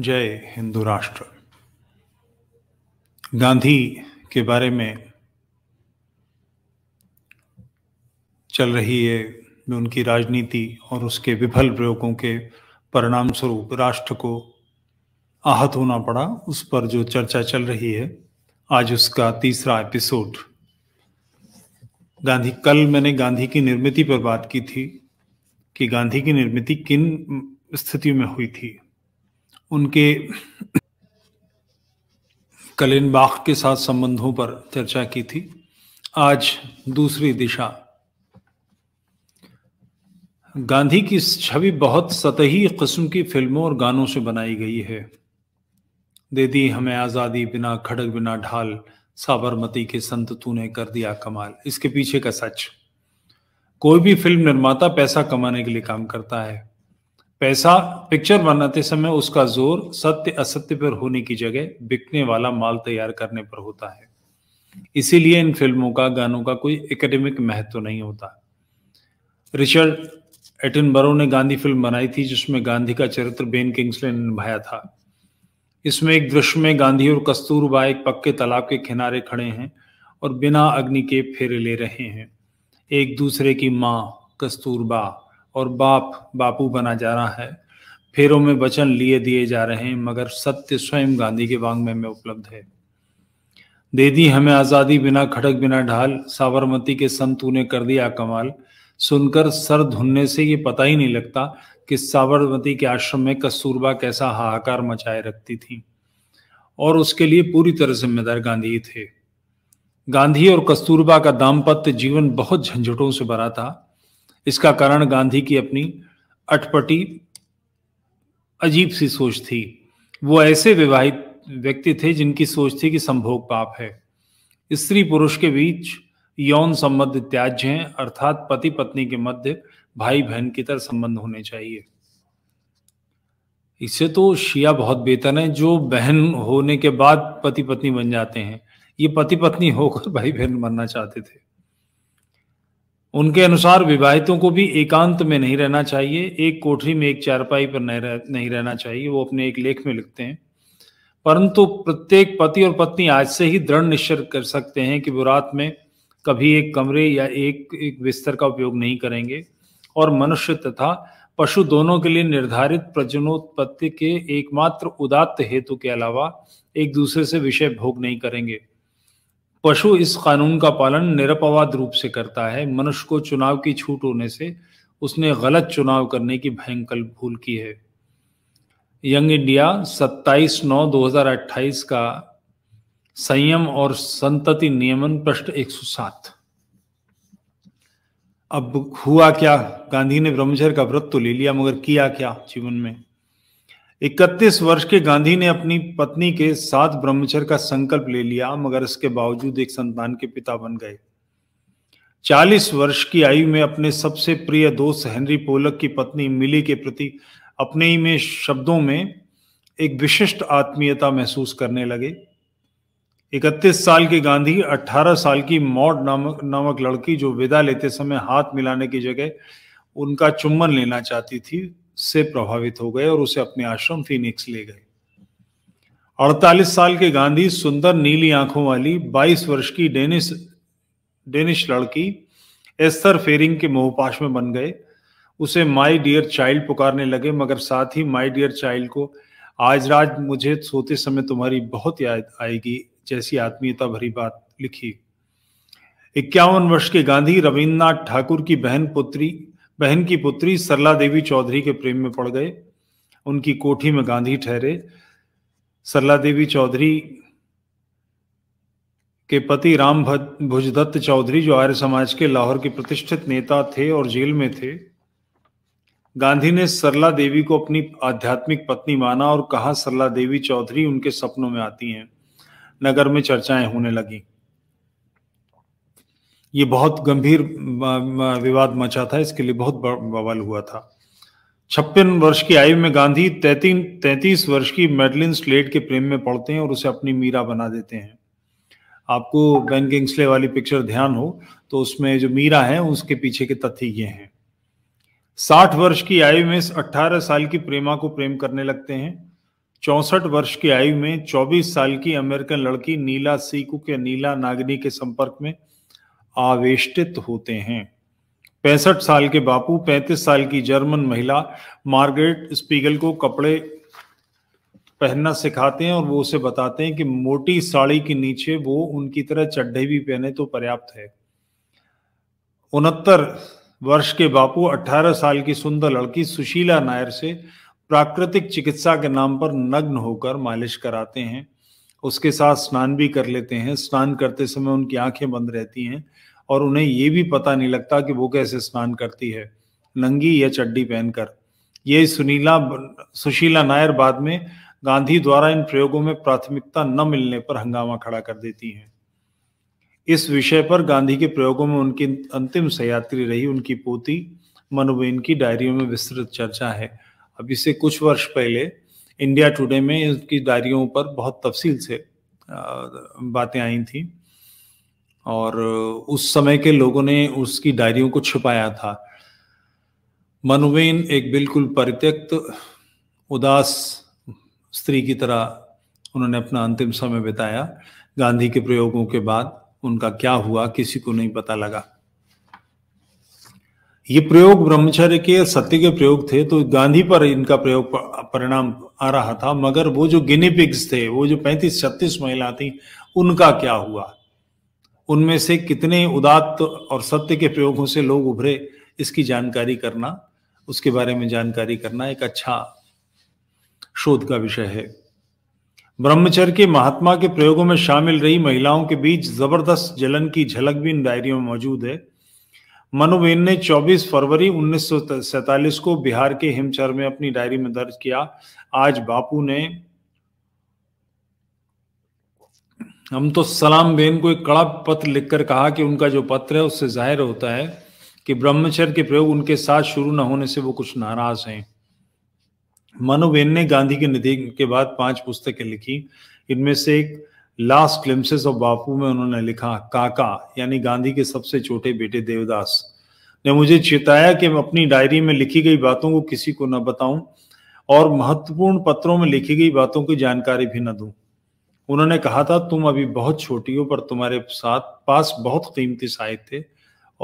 जय हिंदू राष्ट्र गांधी के बारे में चल रही है उनकी राजनीति और उसके विफल प्रयोगों के परिणाम स्वरूप राष्ट्र को आहत होना पड़ा उस पर जो चर्चा चल रही है आज उसका तीसरा एपिसोड गांधी कल मैंने गांधी की निर्मिति पर बात की थी कि गांधी की निर्मिति किन स्थितियों में हुई थी उनके बाख के साथ संबंधों पर चर्चा की थी आज दूसरी दिशा गांधी की छवि बहुत सतही किस्म की फिल्मों और गानों से बनाई गई है दे दी हमें आज़ादी बिना खड़क बिना ढाल साबरमती के संत तूने कर दिया कमाल इसके पीछे का सच कोई भी फिल्म निर्माता पैसा कमाने के लिए काम करता है पैसा पिक्चर बनाते समय उसका जोर सत्य असत्य पर होने की जगह बिकने वाला माल तैयार करने पर होता है इसीलिए इन फिल्मों का गानों का कोई एकेडमिक महत्व तो नहीं होता रिचर्ड एटन बरो ने गांधी फिल्म बनाई थी जिसमें गांधी का चरित्र बेन किंग्सले ने निभाया था इसमें एक दृश्य में गांधी और कस्तूरबा एक पक्के तालाब के किनारे खड़े हैं और बिना अग्नि के फेरे ले रहे हैं एक दूसरे की माँ कस्तूरबा और बाप बापू बना जा रहा है फेरों में वचन लिए दिए जा रहे हैं मगर सत्य स्वयं गांधी के वांग में उपलब्ध है दे दी हमें आज़ादी बिना खड़क बिना ढाल साबरमती के संतू ने कर दिया कमाल सुनकर सर धुनने से ये पता ही नहीं लगता कि साबरमती के आश्रम में कस्तूरबा कैसा हाहाकार मचाए रखती थी और उसके लिए पूरी तरह जिम्मेदार गांधी ही थे गांधी और कस्तूरबा का दाम्पत्य जीवन बहुत झंझटों से भरा था इसका कारण गांधी की अपनी अटपटी अजीब सी सोच थी वो ऐसे विवाहित व्यक्ति थे जिनकी सोच थी कि संभोग पाप है स्त्री पुरुष के बीच यौन संबंध त्याज्य हैं अर्थात पति पत्नी के मध्य भाई बहन की तरह संबंध होने चाहिए इससे तो शिया बहुत बेहतर है जो बहन होने के बाद पति पत्नी बन जाते हैं ये पति पत्नी होकर भाई बहन बनना चाहते थे उनके अनुसार विवाहितों को भी एकांत में नहीं रहना चाहिए एक कोठरी में एक चारपाई पर नहीं रहना चाहिए वो अपने एक लेख में लिखते हैं परंतु प्रत्येक पति और पत्नी आज से ही दृढ़ निश्चय कर सकते हैं कि वो रात में कभी एक कमरे या एक एक बिस्तर का उपयोग नहीं करेंगे और मनुष्य तथा पशु दोनों के लिए निर्धारित प्रजनोत्पत्ति के एकमात्र उदात्त हेतु के अलावा एक दूसरे से विषय भोग नहीं करेंगे पशु इस कानून का पालन निरपवाद रूप से करता है मनुष्य को चुनाव की छूट होने से उसने गलत चुनाव करने की भयंकर भूल की है यंग इंडिया 27 नौ 2028 का संयम और संतति नियमन पृष्ठ 107 अब हुआ क्या गांधी ने ब्रह्मचर्य का व्रत तो ले लिया मगर किया क्या जीवन में इकतीस वर्ष के गांधी ने अपनी पत्नी के साथ ब्रह्मचर्य का संकल्प ले लिया मगर इसके बावजूद एक संतान के पिता बन गए चालीस वर्ष की आयु में अपने सबसे प्रिय दोस्त हेनरी पोलक की पत्नी मिली के प्रति अपने ही में शब्दों में एक विशिष्ट आत्मीयता महसूस करने लगे इकतीस साल के गांधी 18 साल की मॉड नामक नामक लड़की जो विदा लेते समय हाथ मिलाने की जगह उनका चुम्बन लेना चाहती थी से प्रभावित हो गए और उसे अपने आश्रम फिनिक्स ले गए 48 साल के गांधी सुंदर नीली आंखों वाली 22 वर्ष की डेनिस डेनिश लड़की एस्तर फेरिंग के मोहपाश में बन गए उसे माई डियर चाइल्ड पुकारने लगे मगर साथ ही माई डियर चाइल्ड को आज रात मुझे सोते समय तुम्हारी बहुत याद आएगी जैसी आत्मीयता भरी बात लिखी इक्यावन वर्ष के गांधी रविन्द्रनाथ ठाकुर की बहन पुत्री बहन की पुत्री सरला देवी चौधरी के प्रेम में पड़ गए उनकी कोठी में गांधी ठहरे सरला देवी चौधरी के पति राम भुजदत्त चौधरी जो आर्य समाज के लाहौर के प्रतिष्ठित नेता थे और जेल में थे गांधी ने सरला देवी को अपनी आध्यात्मिक पत्नी माना और कहा सरला देवी चौधरी उनके सपनों में आती हैं नगर में चर्चाएं होने लगी ये बहुत गंभीर विवाद मचा था इसके लिए बहुत बवाल हुआ था छप्पन वर्ष की आयु में गांधी तैतीन तैतीस वर्ष की मेडलिन स्लेट के प्रेम में पड़ते हैं और उसे अपनी मीरा बना देते हैं आपको बैन वाली पिक्चर ध्यान हो तो उसमें जो मीरा है उसके पीछे के तथ्य ये हैं साठ वर्ष की आयु में अट्ठारह साल की प्रेमा को प्रेम करने लगते हैं चौसठ वर्ष की आयु में चौबीस साल की अमेरिकन लड़की नीला सीकू के नीला नागनी के संपर्क में आवेष्टित होते हैं पैंसठ साल के बापू पैंतीस साल की जर्मन महिला मार्गरेट स्पीगल को कपड़े पहनना सिखाते हैं और वो उसे बताते हैं कि मोटी साड़ी के नीचे वो उनकी तरह चड्ढे भी पहने तो पर्याप्त है उनहत्तर वर्ष के बापू 18 साल की सुंदर लड़की सुशीला नायर से प्राकृतिक चिकित्सा के नाम पर नग्न होकर मालिश कराते हैं उसके साथ स्नान भी कर लेते हैं स्नान करते समय उनकी आंखें बंद रहती हैं और उन्हें ये भी पता नहीं लगता कि वो कैसे स्नान करती है नंगी या चड्डी पहनकर ये सुनीला सुशीला नायर बाद में गांधी द्वारा इन प्रयोगों में प्राथमिकता न मिलने पर हंगामा खड़ा कर देती हैं इस विषय पर गांधी के प्रयोगों में उनकी अंतिम सयात्री रही उनकी पोती मनुबेन की डायरियों में विस्तृत चर्चा है अब इससे कुछ वर्ष पहले इंडिया टुडे में उसकी डायरियों पर बहुत तफसील से बातें आई थी और उस समय के लोगों ने उसकी डायरियों को छुपाया था मनुवेन एक बिल्कुल परित्यक्त उदास स्त्री की तरह उन्होंने अपना अंतिम समय बिताया गांधी के प्रयोगों के बाद उनका क्या हुआ किसी को नहीं पता लगा ये प्रयोग ब्रह्मचर्य के सत्य के प्रयोग थे तो गांधी पर इनका प्रयोग परिणाम आ रहा था मगर वो जो गिनीपिग्स थे वो जो पैंतीस छत्तीस महिला थी उनका क्या हुआ उनमें से कितने उदात्त और सत्य के प्रयोगों से लोग उभरे इसकी जानकारी करना उसके बारे में जानकारी करना एक अच्छा शोध का विषय है ब्रह्मचर्य के महात्मा के प्रयोगों में शामिल रही महिलाओं के बीच जबरदस्त जलन की झलक भी इन डायरियों में मौजूद है मनुबेन ने 24 फरवरी उन्नीस को बिहार के हिमचर में अपनी डायरी में दर्ज किया आज बापू ने हम तो सलाम बेन को एक कड़ा पत्र लिखकर कहा कि उनका जो पत्र है उससे जाहिर होता है कि ब्रह्मचर्य के प्रयोग उनके साथ शुरू न होने से वो कुछ नाराज हैं मनुबेन ने गांधी के निधि के बाद पांच पुस्तकें लिखी इनमें से एक लास्ट क्लिम्सेस ऑफ बापू में उन्होंने लिखा काका यानी गांधी के सबसे छोटे बेटे देवदास ने मुझे चेताया कि मैं अपनी डायरी में लिखी गई बातों को किसी को न बताऊं और महत्वपूर्ण पत्रों में लिखी गई बातों की जानकारी भी न दूं उन्होंने कहा था तुम अभी बहुत छोटी हो पर तुम्हारे साथ पास बहुत कीमती साहित्य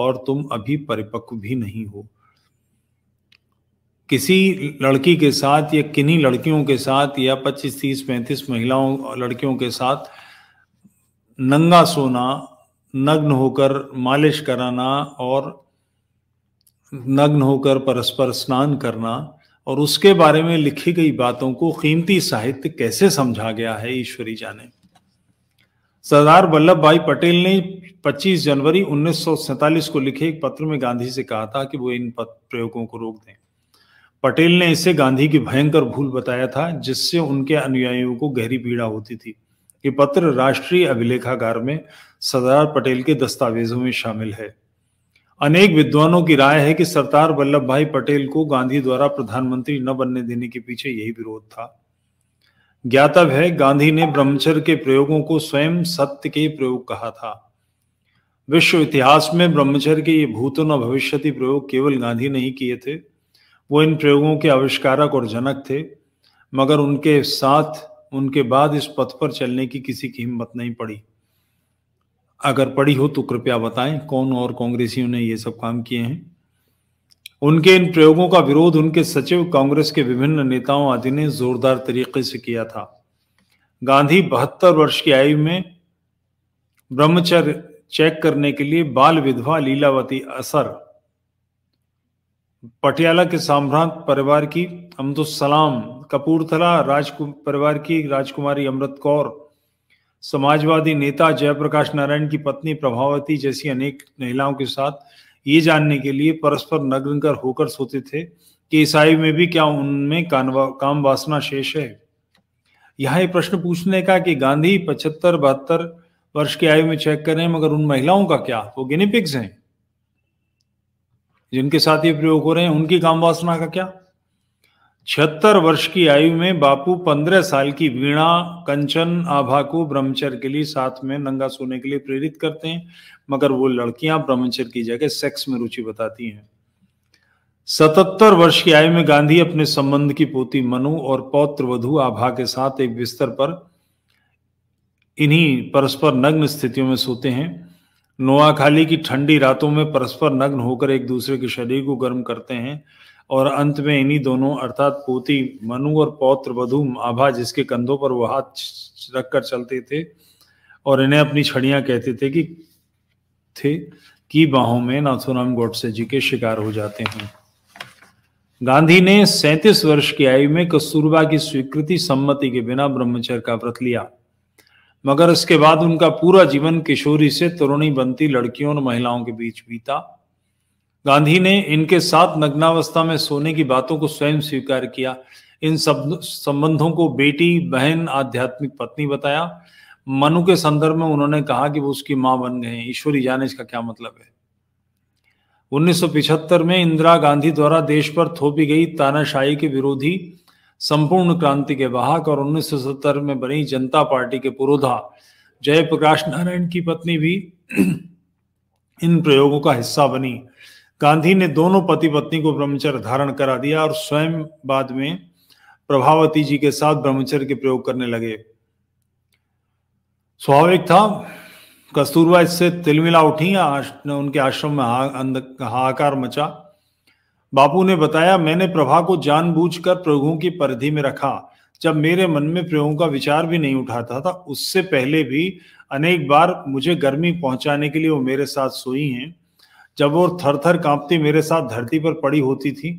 और तुम अभी परिपक्व भी नहीं हो किसी लड़की के साथ या किन्हीं लड़कियों के साथ या 25 30 35 महिलाओं लड़कियों के साथ नंगा सोना नग्न होकर मालिश कराना और नग्न होकर परस्पर स्नान करना और उसके बारे में लिखी गई बातों को कीमती साहित्य कैसे समझा गया है ईश्वरी जाने सरदार वल्लभ भाई पटेल ने 25 जनवरी उन्नीस को लिखे एक पत्र में गांधी से कहा था कि वो इन प्रयोगों को रोक दें पटेल ने इसे गांधी की भयंकर भूल बताया था जिससे उनके अनुयायियों को गहरी पीड़ा होती थी ये पत्र राष्ट्रीय अभिलेखागार में सरदार पटेल के दस्तावेजों में शामिल है अनेक विद्वानों की राय है कि सरदार वल्लभ भाई पटेल को गांधी द्वारा प्रधानमंत्री न बनने देने के पीछे यही विरोध था ज्ञातव है गांधी ने ब्रह्मचर्य के प्रयोगों को स्वयं सत्य के प्रयोग कहा था विश्व इतिहास में ब्रह्मचर्य के ये भूतन और भविष्य प्रयोग केवल गांधी ने ही किए थे वो इन प्रयोगों के आविष्कारक और जनक थे मगर उनके साथ उनके बाद इस पथ पर चलने की किसी की हिम्मत नहीं पड़ी अगर पड़ी हो तो कृपया बताएं कौन और कांग्रेसियों ने ये सब काम किए हैं उनके इन प्रयोगों का विरोध उनके सचिव कांग्रेस के विभिन्न नेताओं आदि ने जोरदार तरीके से किया था गांधी बहत्तर वर्ष की आयु में ब्रह्मचर्य चेक करने के लिए बाल विधवा लीलावती असर पटियाला के साम्रांत परिवार की अमदुल तो सलाम कपूरथला राजकु परिवार की राजकुमारी अमृत कौर समाजवादी नेता जयप्रकाश नारायण की पत्नी प्रभावती जैसी अनेक महिलाओं के साथ ये जानने के लिए परस्पर नग्नकर होकर सोते थे कि ईसाई में भी क्या उनमें काम वासना शेष है यहाँ ये प्रश्न पूछने का कि गांधी पचहत्तर बहत्तर वर्ष की आयु में चेक करें मगर उन महिलाओं का क्या वो गिनीपिग्स हैं जिनके साथ ये प्रयोग हो रहे हैं उनकी काम वासना का क्या छिहत्तर वर्ष की आयु में बापू पंद्रह साल की वीणा कंचन आभा को ब्रह्मचर्य के लिए साथ में नंगा सोने के लिए प्रेरित करते हैं मगर वो लड़कियां ब्रह्मचर्य की जगह सेक्स में रुचि बताती हैं सतहत्तर वर्ष की आयु में गांधी अपने संबंध की पोती मनु और पौत्र वधु आभा के साथ एक बिस्तर पर इन्हीं परस्पर नग्न स्थितियों में सोते हैं नोआखाली की ठंडी रातों में परस्पर नग्न होकर एक दूसरे के शरीर को गर्म करते हैं और अंत में इन्हीं दोनों अर्थात पोती मनु और पौत्र वधु आभा जिसके कंधों पर वो हाथ रखकर चलते थे और इन्हें अपनी छड़ियां कहते थे कि थे कि बाहों में नाथुराम गोडसे जी के शिकार हो जाते हैं गांधी ने 37 वर्ष की आयु में कस्तूरबा की स्वीकृति सम्मति के बिना ब्रह्मचर्य का व्रत लिया मगर इसके बाद उनका पूरा जीवन किशोरी से तरुणी बनती लड़कियों और महिलाओं के बीच बीता गांधी ने इनके साथ नग्नावस्था में सोने की बातों को स्वयं स्वीकार किया इन सब संबंधों को बेटी बहन आध्यात्मिक पत्नी बताया मनु के संदर्भ में उन्होंने कहा कि वो उसकी मां बन गए ईश्वरी जाने इसका क्या मतलब है 1975 में इंदिरा गांधी द्वारा देश पर थोपी गई तानाशाही के विरोधी संपूर्ण क्रांति के वाहक और 1970 में बनी जनता पार्टी के पुरोधा जयप्रकाश नारायण की पत्नी भी इन प्रयोगों का हिस्सा बनी गांधी ने दोनों पति पत्नी को ब्रह्मचर्य धारण करा दिया और स्वयं बाद में प्रभावती जी के साथ ब्रह्मचर्य के प्रयोग करने लगे स्वाभाविक था कस्तूरबा इससे तिलमिला उठी उनके आश्रम में हाहाकार मचा बापू ने बताया मैंने प्रभा को जानबूझकर प्रयोगों की परिधि में रखा जब मेरे मन में प्रयोगों का विचार भी नहीं उठाता था उससे पहले भी अनेक बार मुझे गर्मी पहुंचाने के लिए वो मेरे साथ सोई हैं जब वो थर थर कांपती मेरे साथ धरती पर पड़ी होती थी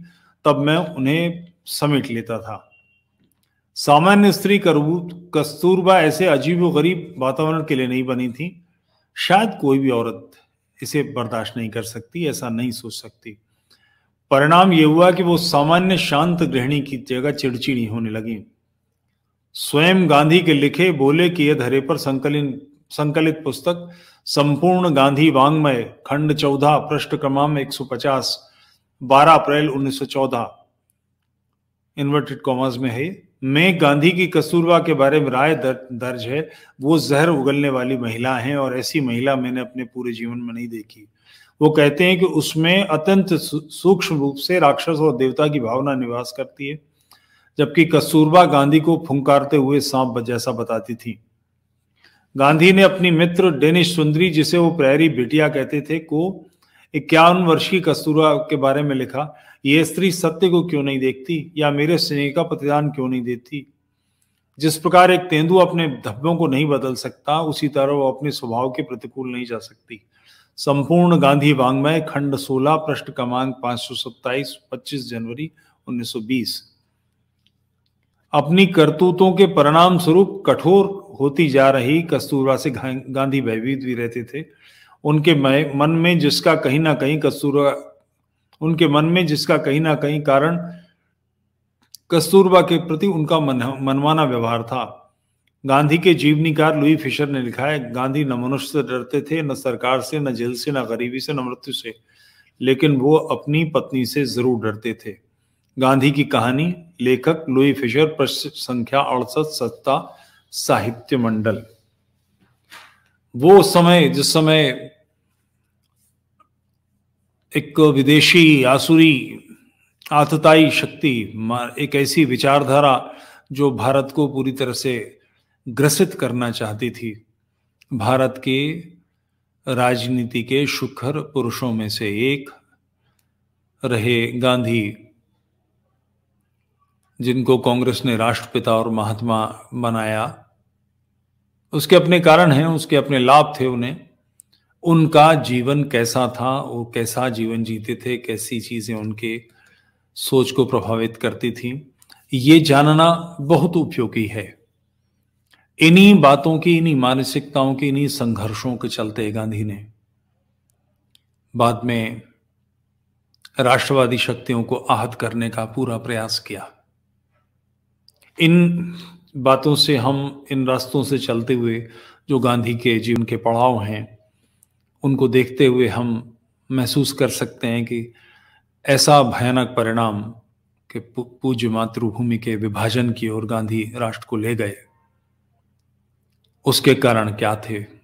तब मैं उन्हें समेट लेता था सामान्य स्त्री करबूत कस्तूरबा ऐसे अजीब गरीब वातावरण के लिए नहीं बनी थी शायद कोई भी औरत इसे बर्दाश्त नहीं कर सकती ऐसा नहीं सोच सकती परिणाम यह हुआ कि वो सामान्य शांत गृहिणी की जगह चिड़चिड़ी होने लगी स्वयं गांधी के लिखे बोले कि यह धरे पर संकलिन संकलित पुस्तक संपूर्ण गांधी वांग्मय खंड चौदह पृष्ठ क्रमांक पचास बारह अप्रैल चौदह इन्वर्टेड कॉमर्स में है मैं गांधी की कस्तूरबा के बारे में राय दर, दर्ज है वो जहर उगलने वाली महिला हैं और ऐसी महिला मैंने अपने पूरे जीवन में नहीं देखी वो कहते हैं कि उसमें अत्यंत सूक्ष्म रूप से राक्षस और देवता की भावना निवास करती है जबकि कस्तूरबा गांधी को फुंकारते हुए सांप जैसा बताती थी गांधी ने अपनी मित्र डेनिश सुंदरी जिसे वो प्रहरी बेटिया कहते थे को इक्यावन वर्षीय कस्तूरा के बारे में लिखा ये स्त्री सत्य को क्यों नहीं देखती या मेरे स्नेह का प्रतिदान क्यों नहीं देती जिस प्रकार एक तेंदु अपने धब्बों को नहीं बदल सकता उसी तरह वो अपने स्वभाव के प्रतिकूल नहीं जा सकती संपूर्ण गांधी वांग्मय खंड 16 पृष्ठ क्रमांक 527 25 जनवरी 1920 अपनी करतूतों के परिणाम स्वरूप कठोर होती जा रही कस्तूरबा से गांधी भयभीत भी रहते थे उनके मन में जिसका कहीं ना कहीं कस्तूरबा उनके मन में जिसका कहीं ना कहीं कारण कस्तूरबा के प्रति उनका मन, मनमाना व्यवहार था गांधी के जीवनीकार लुई फिशर ने लिखा है गांधी न मनुष्य से डरते थे न सरकार से न जेल से न गरीबी से न मृत्यु से लेकिन वो अपनी पत्नी से जरूर डरते थे गांधी की कहानी लेखक लुई फिशर प्रश्न संख्या अड़सठ सत्ता साहित्य मंडल वो समय जिस समय एक विदेशी आसुरी आतताई शक्ति एक ऐसी विचारधारा जो भारत को पूरी तरह से ग्रसित करना चाहती थी भारत के राजनीति के शुखर पुरुषों में से एक रहे गांधी जिनको कांग्रेस ने राष्ट्रपिता और महात्मा बनाया उसके अपने कारण हैं उसके अपने लाभ थे उन्हें उनका जीवन कैसा था वो कैसा जीवन जीते थे कैसी चीज़ें उनके सोच को प्रभावित करती थी ये जानना बहुत उपयोगी है इन्हीं बातों की इन्हीं मानसिकताओं की इन्हीं संघर्षों के चलते गांधी ने बाद में राष्ट्रवादी शक्तियों को आहत करने का पूरा प्रयास किया इन बातों से हम इन रास्तों से चलते हुए जो गांधी के जीवन के पड़ाव हैं उनको देखते हुए हम महसूस कर सकते हैं कि ऐसा भयानक परिणाम के पूज्य मातृभूमि के विभाजन की ओर गांधी राष्ट्र को ले गए उसके कारण क्या थे